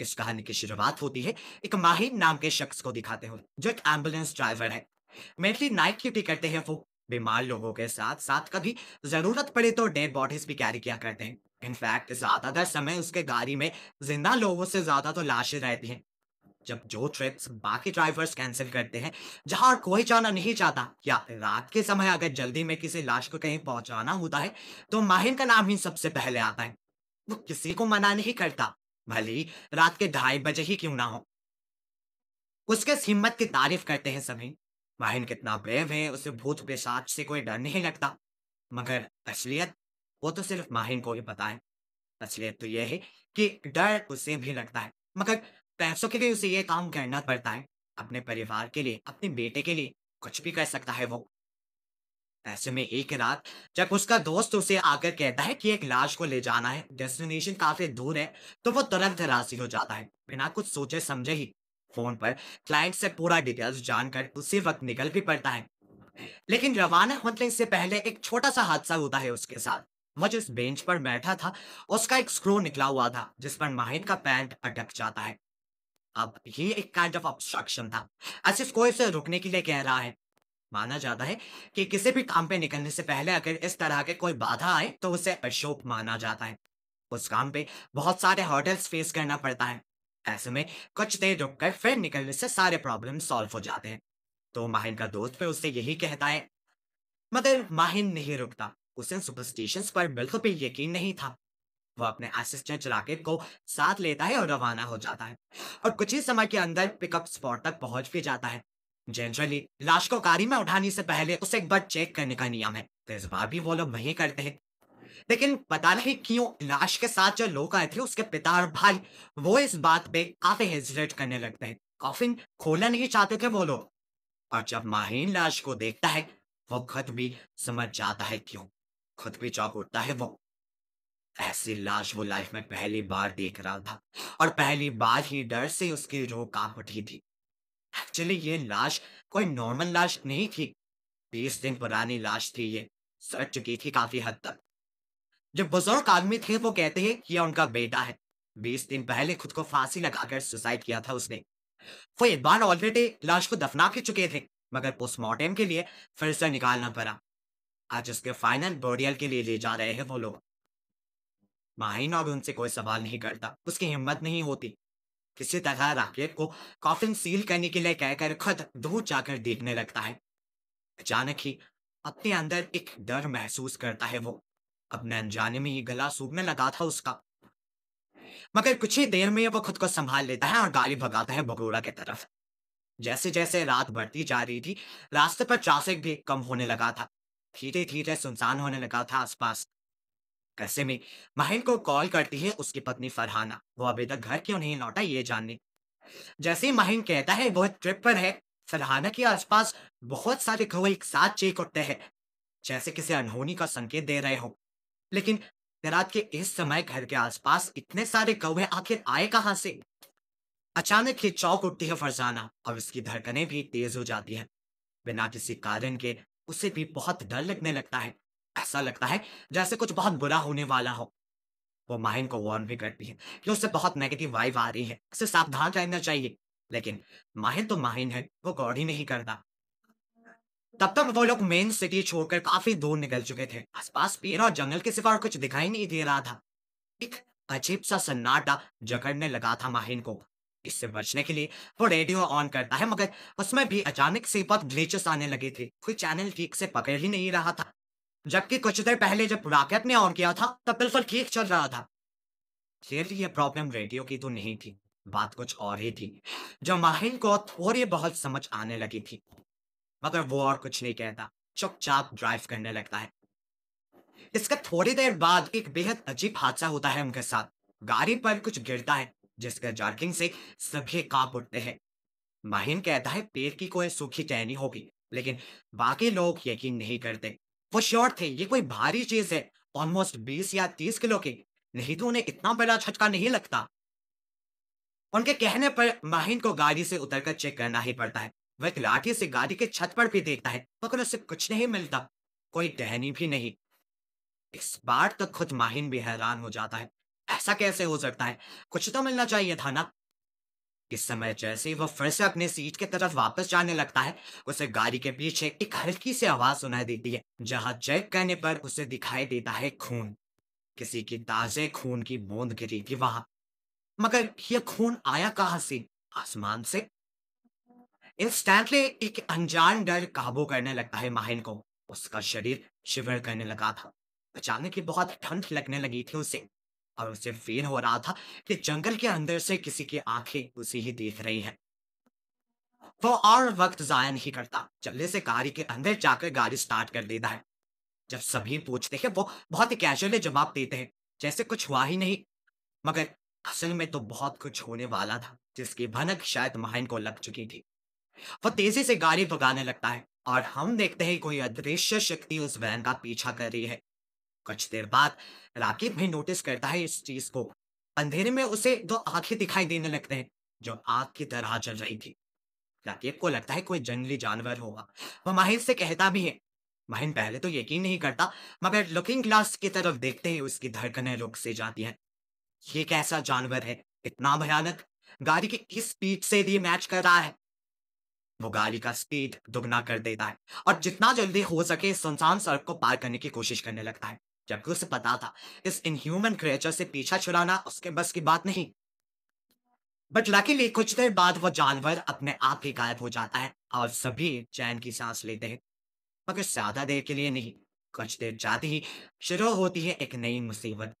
इस कहानी की शुरुआत होती है एक माहिर नाम के शख्स को दिखाते हुए जो एक एम्बुलेंस ड्राइवर है मेनली नाइट ड्यूटी करते हैं वो बीमार लोगों के साथ साथ कभी जरूरत पड़े तो डेड बॉडीज भी कैरी किया करते हैं इनफैक्ट ज्यादातर समय उसके गाड़ी में जिंदा लोगों से ज्यादा तो लाशें रहती हैं जब जो ट्रिप्स बाकी ड्राइवर्स कैंसिल करते हैं जहां कोई जाना नहीं चाहता या रात के समय अगर जल्दी में किसी लाश को कहीं पहुंचाना होता है तो माहिर का नाम ही सबसे पहले आता है वो किसी को मना नहीं करता भली रात के ढाई बजे ही क्यों ना हो उसके हिम्मत की तारीफ करते हैं सभी माहिन कितना ब्रेव है उसे भूत पेशाच से कोई डर नहीं लगता मगर असलियत वो तो सिर्फ माहिन को ही पता है असलियत तो यह है कि डर उसे भी लगता है मगर पैसों के लिए उसे ये काम करना पड़ता है अपने परिवार के लिए अपने बेटे के लिए कुछ भी कर सकता है वो ऐसे में एक रात जब उसका दोस्त उसे आकर कहता है कि एक लाश को ले जाना है डेस्टिनेशन काफी दूर है तो वो तुरंत राजी हो जाता है बिना कुछ सोचे समझे ही फोन पर क्लाइंट से पूरा डिटेल्स जानकर उसी वक्त निकल भी पड़ता है लेकिन रवाना होने से पहले एक छोटा सा हादसा होता है उसके साथ वह जिस बेंच पर बैठा था उसका एक स्क्रू निकला हुआ था जिस पर माहिर का पैंट अटक जाता है अब ये एक काइंड ऑफ ऑब्स्ट्रक्शन था ऐसे को इसे रुकने के लिए कह रहा है माना जाता है कि किसी भी काम पे निकलने से पहले अगर इस तरह के कोई बाधा आए तो उसे अशुभ माना जाता है उस काम पे बहुत सारे हॉटल्स फेस करना पड़ता है ऐसे में कुछ देर रुक कर फिर निकलने से सारे प्रॉब्लम सॉल्व हो जाते हैं तो माहिन का दोस्त भी उससे यही कहता है मगर माहिन नहीं रुकता उसे सुपरस्टिशन पर बिल्कुल भी यकीन नहीं था वो अपने असिस्टेंट राकेट को साथ लेता है और रवाना हो जाता है और कुछ ही समय के अंदर पिकअप स्पॉट तक पहुंच भी जाता है जनरली लाश को गाड़ी में उठाने से पहले उसे एक बार चेक करने का नियम है तो बार भी वो लोग वही करते हैं लेकिन पता नहीं क्यों लाश के साथ जो लोग आए थे उसके पिता और भाई वो इस बात पे काफी हेजिटेट करने लगते हैं कॉफिन खोलना नहीं चाहते थे वो लोग और जब माहिन लाश को देखता है वो खुद भी समझ जाता है क्यों खुद भी चौक उठता है वो ऐसी लाश वो लाइफ में पहली बार देख रहा था और पहली बार ही डर से उसकी रोह काम उठी थी एक्चुअली ये लाश कोई नॉर्मल लाश नहीं थी बीस दिन पुरानी लाश थी ये सड़ चुकी थी काफी हद तक जो बुजुर्ग आदमी थे वो कहते हैं कि उनका बेटा है बीस दिन पहले खुद को फांसी लगाकर सुसाइड किया था उसने वो एक बार ऑलरेडी लाश को दफना के चुके थे मगर पोस्टमार्टम के लिए फिर से निकालना पड़ा आज उसके फाइनल बोरियल के लिए ले जा रहे हैं वो लोग माहिना भी उनसे कोई सवाल नहीं करता उसकी हिम्मत नहीं होती किसी तरह राकेट को कॉफिन सील करने के लिए कहकर खुद दूर जाकर देखने लगता है अचानक ही अपने अंदर एक डर महसूस करता है वो अपने अनजाने में ही गला सूखने लगा था उसका मगर कुछ ही देर में वो खुद को संभाल लेता है और गाड़ी भगाता है बगोड़ा की तरफ जैसे जैसे रात बढ़ती जा रही थी रास्ते पर ट्रैफिक भी कम होने लगा था धीरे धीरे सुनसान होने लगा था आसपास ऐसे में माहिर को कॉल करती है उसकी पत्नी फरहाना वो अभी तक घर क्यों नहीं लौटा ये जानने जैसे माहिर कहता है वह ट्रिप पर है फरहाना के आसपास बहुत सारे कौवे एक साथ चेक उठते हैं जैसे किसी अनहोनी का संकेत दे रहे हो लेकिन रात के इस समय घर के आसपास इतने सारे कौवे आखिर आए कहां से अचानक ही चौक उठती है फरजाना और उसकी धड़कनें भी तेज हो जाती है बिना किसी कारण के उसे भी बहुत डर लगने लगता है ऐसा लगता है जैसे कुछ बहुत बुरा होने वाला हो वो माहिन को वार्न भी करती है कि उससे बहुत नेगेटिव वाइव आ रही है उसे सावधान रहना चाहिए लेकिन माहिन तो माहिन है वो गौर ही नहीं करता तब तक वो लोग मेन सिटी छोड़कर काफी दूर निकल चुके थे आसपास पेड़ और जंगल के सिवा और कुछ दिखाई नहीं दे रहा था एक अजीब सा सन्नाटा जकड़ने लगा था माहिन को इससे बचने के लिए वो रेडियो ऑन करता है मगर उसमें भी अचानक से बहुत ग्लीचेस आने लगे थे कोई चैनल ठीक से पकड़ ही नहीं रहा था जबकि कुछ देर पहले जब राकेट ने ऑन किया था तब बिल्कुल ठीक चल रहा था ये प्रॉब्लम रेडियो की तो नहीं थी बात कुछ और ही थी जो माहिन को थोड़ी बहुत समझ आने लगी थी मगर वो और कुछ नहीं कहता चुपचाप ड्राइव करने लगता है इसके थोड़ी देर बाद एक बेहद अजीब हादसा होता है उनके साथ गाड़ी पर कुछ गिरता है जिसके जार्किंग से सभी कांप उठते हैं माहिन कहता है पेड़ की कोई सूखी टहनी होगी लेकिन बाकी लोग यकीन नहीं करते वो शॉर्ट थे ये कोई भारी चीज है ऑलमोस्ट बीस या तीस किलो की नहीं तो उन्हें कितना बड़ा झटका नहीं लगता उनके कहने पर माहिंद को गाड़ी से उतरकर चेक करना ही पड़ता है वह लाठी से गाड़ी के छत पर भी देखता है मगर उसे कुछ नहीं मिलता कोई टहनी भी नहीं इस बार तो खुद माहिंद भी हैरान हो जाता है ऐसा कैसे हो सकता है कुछ तो मिलना चाहिए था ना इस समय जैसे ही वह फिर से अपने सीट के तरफ वापस जाने लगता है उसे गाड़ी के पीछे एक हल्की सी आवाज सुनाई देती है जहां चेक करने पर उसे दिखाई देता है खून किसी की ताजे खून की बूंद गिरी थी वहां मगर यह खून आया कहा से आसमान से इंस्टेंटली एक अनजान डर काबू करने लगता है माहिन को उसका शरीर शिविर करने लगा था अचानक ही बहुत ठंड लगने लगी थी उसे और उसे फील हो रहा था कि जंगल के अंदर से किसी की आंखें उसे ही देख रही हैं। वो और वक्त जाया नहीं करता जल्दी से गाड़ी के अंदर जाकर गाड़ी स्टार्ट कर देता है जब सभी पूछते हैं वो बहुत ही कैजुअली जवाब देते हैं जैसे कुछ हुआ ही नहीं मगर असल में तो बहुत कुछ होने वाला था जिसकी भनक शायद माहिन को लग चुकी थी वो तेजी से गाड़ी भगाने लगता है और हम देखते हैं कोई अदृश्य शक्ति उस वैन का पीछा कर रही है कुछ देर बाद राकेब भी नोटिस करता है इस चीज को अंधेरे में उसे दो आंखें दिखाई देने लगते हैं जो आग की तरह जल रही थी राकेब को लगता है कोई जंगली जानवर होगा वह माहिर से कहता भी है माहिर पहले तो यकीन नहीं करता मगर लुकिंग ग्लास की तरफ देखते ही उसकी धड़कनें रुक से जाती हैं ये कैसा जानवर है इतना भयानक गाड़ी की किस स्पीड से ये मैच कर रहा है वो गाड़ी का स्पीड दुगना कर देता है और जितना जल्दी हो सके सुनसान सड़क को पार करने की कोशिश करने लगता है जबकि उसे पता था इस इनह्यूमन क्रिएचर से पीछा छुड़ाना उसके बस की बात नहीं बट लकीली कुछ देर बाद वो जानवर अपने आप ही गायब हो जाता है और सभी चैन की सांस लेते हैं मगर ज्यादा देर के लिए नहीं कुछ देर जाती ही शुरू होती है एक नई मुसीबत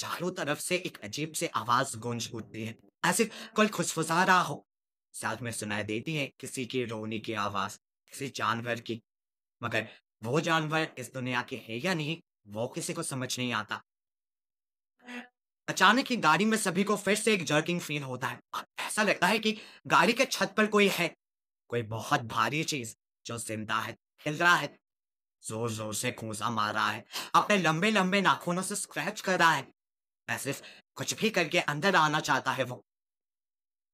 चारों तरफ से एक अजीब से आवाज गूंज उठती है ऐसे कोई खुशफुसा रहा हो साथ में सुनाई देती है किसी की रोने की आवाज किसी जानवर की मगर वो जानवर इस दुनिया के है या नहीं वो किसी को समझ नहीं आता अचानक ही गाड़ी में सभी को फिर से एक जर्किंग फील होता है ऐसा लगता है कि गाड़ी के छत पर कोई है कोई बहुत भारी चीज जो जिंदा है हिल रहा है जोर जोर से खूसा मार रहा है अपने लंबे लंबे नाखूनों से स्क्रैच कर रहा है सिर्फ कुछ भी करके अंदर आना चाहता है वो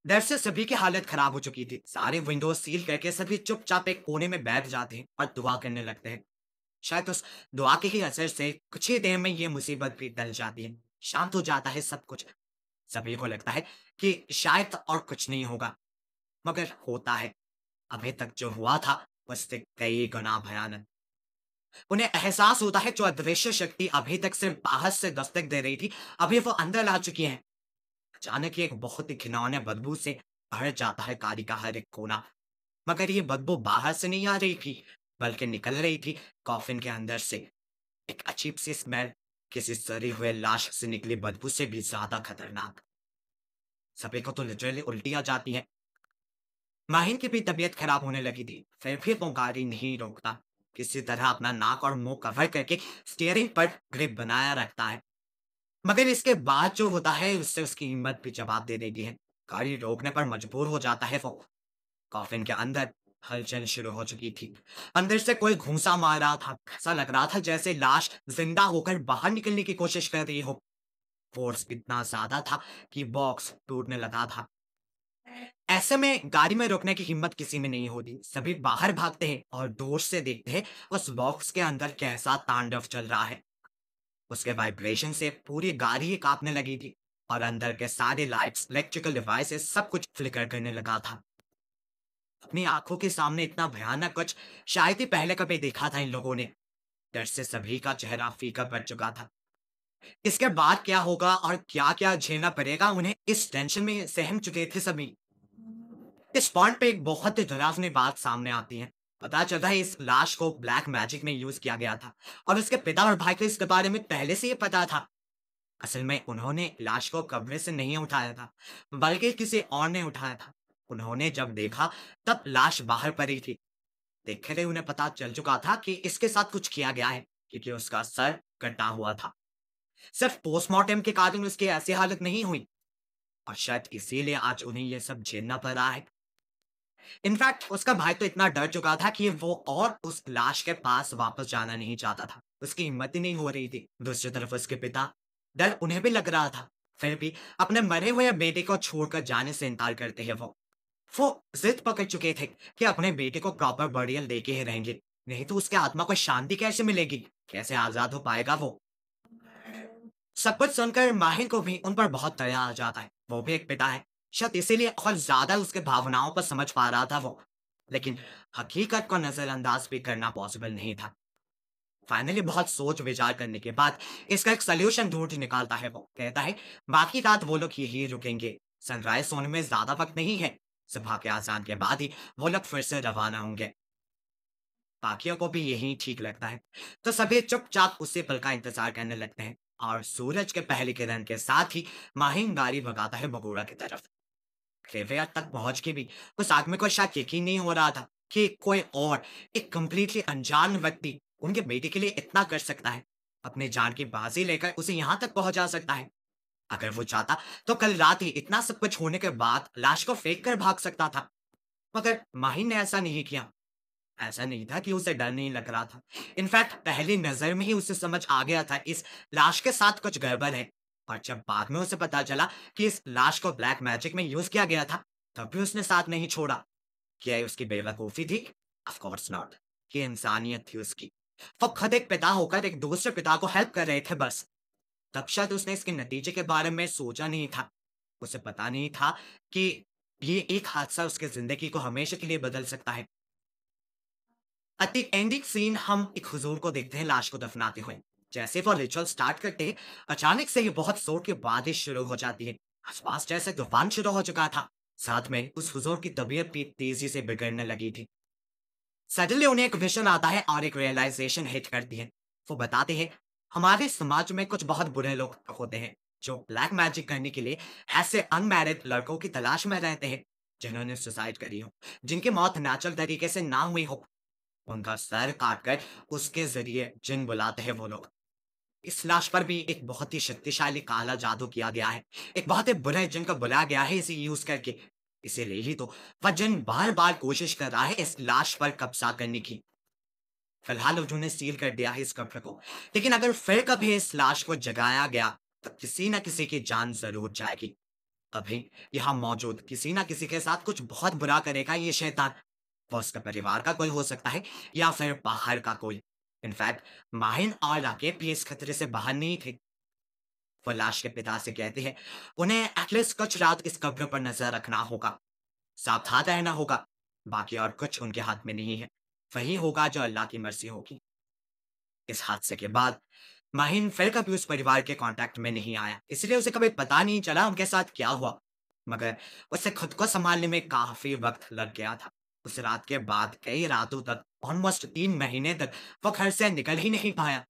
डर से सभी की हालत खराब हो चुकी थी सारे विंडो सील करके सभी चुपचाप एक कोने में बैठ जाते हैं और दुआ करने लगते हैं शायद तो उस दुआ के असर से कुछ ही देर में ये मुसीबत भी डल जाती है शांत हो जाता है सब कुछ सभी को लगता है कि शायद और कुछ नहीं होगा मगर होता है अभी तक जो हुआ था उससे कई गुना भयानक उन्हें एहसास होता है जो अदृश्य शक्ति अभी तक सिर्फ बाहर से दस्तक दे रही थी अभी वो अंदर ला चुकी है अचानक एक बहुत ही घिनौने बदबू से भर जाता है कारी का हर एक कोना मगर ये बदबू बाहर से नहीं आ रही थी बल्कि निकल रही थी कॉफिन के अंदर से एक अजीब सी स्मेल किसी सरी हुए लाश से निकली बदबू से भी ज्यादा खतरनाक सभी को तो लिटरली उल्टियां जाती हैं माहिन की भी तबीयत खराब होने लगी थी फिर भी वो गाड़ी नहीं रोकता किसी तरह अपना नाक और मुंह कवर करके स्टीयरिंग पर ग्रिप बनाया रखता है मगर इसके बाद जो होता है उससे उसकी हिम्मत भी जवाब दे देती है गाड़ी रोकने पर मजबूर हो जाता है वो कॉफिन के अंदर हलचल शुरू हो चुकी थी अंदर से कोई घूसा मार रहा था ऐसा लग रहा था जैसे लाश जिंदा होकर बाहर निकलने की कोशिश कर रही हो फोर्स इतना ज्यादा था कि बॉक्स टूटने लगा था ऐसे में गाड़ी में रुकने की हिम्मत किसी में नहीं होती सभी बाहर भागते हैं और दूर से देखते हैं उस बॉक्स के अंदर कैसा तांडव चल रहा है उसके वाइब्रेशन से पूरी गाड़ी ही कांपने लगी थी और अंदर के सारे लाइट्स इलेक्ट्रिकल डिवाइसेस सब कुछ फ्लिकर करने लगा था अपनी आंखों के सामने इतना भयानक कुछ शायद ही पहले कभी देखा था इन लोगों ने डर से सभी का चेहरा फीका पड़ चुका था इसके बाद क्या होगा और क्या क्या झेलना पड़ेगा उन्हें इस टेंशन में सहम चुके थे सभी इस पॉइंट पे एक बहुत ही डरावनी बात सामने आती है पता चलता है इस लाश को ब्लैक मैजिक में यूज किया गया था और उसके पिता और भाई को इसके बारे में पहले से ही पता था असल में उन्होंने लाश को कब्रे से नहीं उठाया था बल्कि किसी और ने उठाया था उन्होंने जब देखा तब लाश बाहर पड़ी थी देखे रहे तो उन्हें पता चल चुका था कि इसके साथ कुछ किया गया है क्योंकि उसका सर कटा हुआ था सिर्फ पोस्टमार्टम के कारण उसकी ऐसी हालत नहीं हुई और शायद इसीलिए आज उन्हें यह सब झेलना पड़ रहा है इनफैक्ट उसका भाई तो इतना डर चुका था कि वो और उस लाश के पास वापस जाना नहीं चाहता था उसकी हिम्मत ही नहीं हो रही थी दूसरी तरफ उसके पिता डर उन्हें भी लग रहा था फिर भी अपने मरे हुए बेटे को छोड़कर जाने से इनकार करते हैं वो वो जिद पकड़ चुके थे कि अपने बेटे को प्रॉपर बर्डियल देके ही रहेंगे नहीं तो उसके आत्मा को शांति कैसे मिलेगी कैसे आजाद हो पाएगा वो सब कुछ सुनकर माहिर को भी उन पर बहुत दया आ जाता है वो भी एक पिता है शायद इसीलिए और ज्यादा उसके भावनाओं पर समझ पा रहा था वो लेकिन हकीकत को नजरअंदाज भी करना पॉसिबल नहीं था फाइनली बहुत सोच विचार करने के बाद इसका एक सोल्यूशन ढूंढ निकालता है वो कहता है बाकी रात वो लोग यही रुकेंगे सनराइज सोने में ज्यादा वक्त नहीं है सुबह के आसान के बाद ही वो लोग फिर से रवाना होंगे बाकियों को भी यही ठीक लगता है तो सभी चुपचाप उसी पल का इंतजार करने लगते हैं और सूरज के पहले किरण के साथ ही माहिंग गाड़ी भगाता है बगोड़ा की तरफ रेवेयर तक पहुंच के भी उस आदमी को शायद यकीन नहीं हो रहा था कि कोई और एक कम्प्लीटली अनजान व्यक्ति उनके बेटे के लिए इतना कर सकता है अपने जान की बाजी लेकर उसे यहाँ तक पहुंचा सकता है अगर वो चाहता तो कल रात ही इतना सब कुछ होने के बाद लाश को फेंक कर भाग सकता था मगर माहिन ने ऐसा नहीं किया ऐसा नहीं था कि उसे डर नहीं लग रहा था इनफैक्ट पहली नजर में ही उसे समझ आ गया था इस लाश के साथ कुछ गड़बड़ है और जब बाद में उसे पता चला कि इस लाश को ब्लैक मैजिक में यूज किया गया था तब भी उसने साथ नहीं छोड़ा क्या उसकी बेवकूफी थी ऑफकोर्स नॉट ये इंसानियत थी उसकी वो खुद एक पिता होकर एक दूसरे पिता को हेल्प कर रहे थे बस तब शायद उसने इसके नतीजे के बारे में सोचा नहीं था उसे पता नहीं था कि ये एक हादसा उसके जिंदगी को हमेशा के लिए बदल सकता है अति एंडिंग सीन हम एक हुजूर को देखते हैं लाश को दफनाते हुए जैसे वो रिचुअल स्टार्ट करते अचानक से ही बहुत जोर की बारिश शुरू हो जाती है आसपास जैसे तूफान शुरू हो चुका था साथ में उस हुजूर की तबीयत भी तेजी से बिगड़ने लगी थी सडनली उन्हें एक विशन आता है और एक रियलाइजेशन हिट करती है वो बताते हैं हमारे समाज में कुछ बहुत बुरे लोग होते हैं जो ब्लैक मैजिक करने के लिए ऐसे अनमैरिड लड़कों की तलाश में रहते हैं जिन्होंने सुसाइड करी हो जिनकी मौत नेचुरल तरीके से ना हुई हो उनका सर काट कर उसके जरिए जिन बुलाते हैं वो लोग इस लाश पर भी एक बहुत ही शक्तिशाली काला जादू किया गया है एक बहुत ही बुरे जिन को बुलाया गया है इसे यूज करके इसे ले ही तो वह जिन बार बार कोशिश कर रहा है इस लाश पर कब्जा करने की फिलहाल उन्होंने सील कर दिया है इस कब्र को लेकिन अगर फिर कभी इस लाश को जगाया गया तो किसी ना किसी की जान जरूर जाएगी अभी यहाँ मौजूद किसी ना किसी के साथ कुछ बहुत बुरा करेगा ये शैतान वो उसका परिवार का कोई हो सकता है या फिर बाहर का कोई इनफैक्ट माहिन और राकेब भी इस खतरे से बाहर नहीं थे वो लाश के पिता से कहते हैं उन्हें एटलीस्ट कुछ रात इस कब्र पर नजर रखना होगा सावधान रहना होगा बाकी और कुछ उनके हाथ में नहीं है वही होगा जो अल्लाह की मर्जी होगी इस हादसे के बाद माहिन फिर कभी उस परिवार के कांटेक्ट में नहीं आया इसलिए उसे कभी पता नहीं चला उनके साथ क्या हुआ मगर उसे खुद को संभालने में काफी वक्त लग गया था उस रात के बाद कई रातों तक ऑलमोस्ट तीन महीने तक वो घर से निकल ही नहीं पाया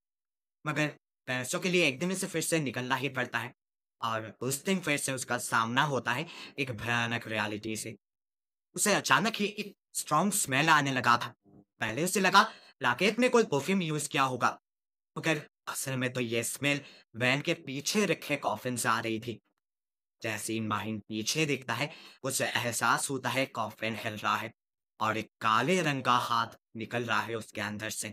मगर पैसों के लिए एक दिन से फिर से निकलना ही पड़ता है और उस दिन फिर से उसका सामना होता है एक भयानक रियलिटी से उसे अचानक ही एक स्ट्रॉन्ग स्मेल आने लगा था पहले उसे लगा राकेत ने कोई परफ्यूम यूज किया होगा मगर असल में तो ये स्मेल वैन के पीछे रखे कॉफिन से आ रही थी जैसे ही माहिन पीछे देखता है उसे एहसास होता है कॉफिन हिल रहा है और एक काले रंग का हाथ निकल रहा है उसके अंदर से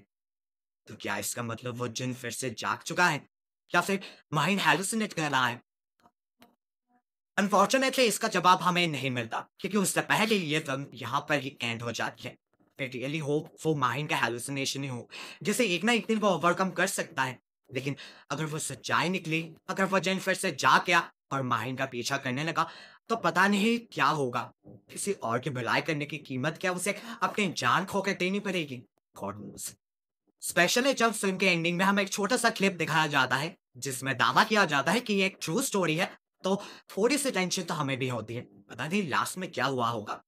तो क्या इसका मतलब वो जिन फिर से जाग चुका है या फिर माहिंग हेलुसिनेट कर रहा है अनफॉर्चुनेटली इसका जवाब हमें नहीं मिलता क्योंकि उससे पहले ये फिल्म यहाँ पर ही एंड हो जाती है रियली होप वो माइंड का हेलुसिनेशन ही हो जैसे एक ना एक दिन वो ओवरकम कर सकता है लेकिन अगर वो सच्चाई निकली अगर वो जैन फिर से जा गया और माइंड का पीछा करने लगा तो पता नहीं क्या होगा किसी और की भलाई करने की कीमत क्या उसे अपनी जान खोकर देनी पड़ेगी गॉड नोस स्पेशली जब फिल्म के एंडिंग में हमें एक छोटा सा क्लिप दिखाया जाता है जिसमें दावा किया जाता है कि ये एक ट्रू स्टोरी है तो थोड़ी सी टेंशन तो हमें भी होती है पता नहीं लास्ट में क्या हुआ होगा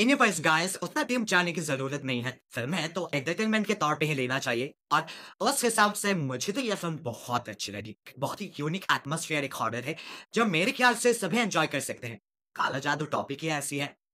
इन्हें गाइस उतना डीप जाने की जरूरत नहीं है फिल्म है तो एंटरटेनमेंट के तौर पे ही लेना चाहिए और उस हिसाब से मुझे तो यह फिल्म बहुत अच्छी लगी बहुत ही यूनिक एटमोस्फियर एक हॉर्डर है जो मेरे ख्याल से सभी एंजॉय कर सकते हैं काला जादू टॉपिक ही ऐसी है